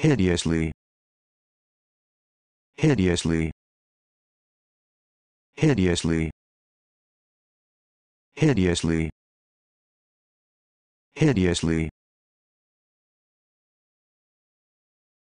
hideously hideously hideously hideously hideously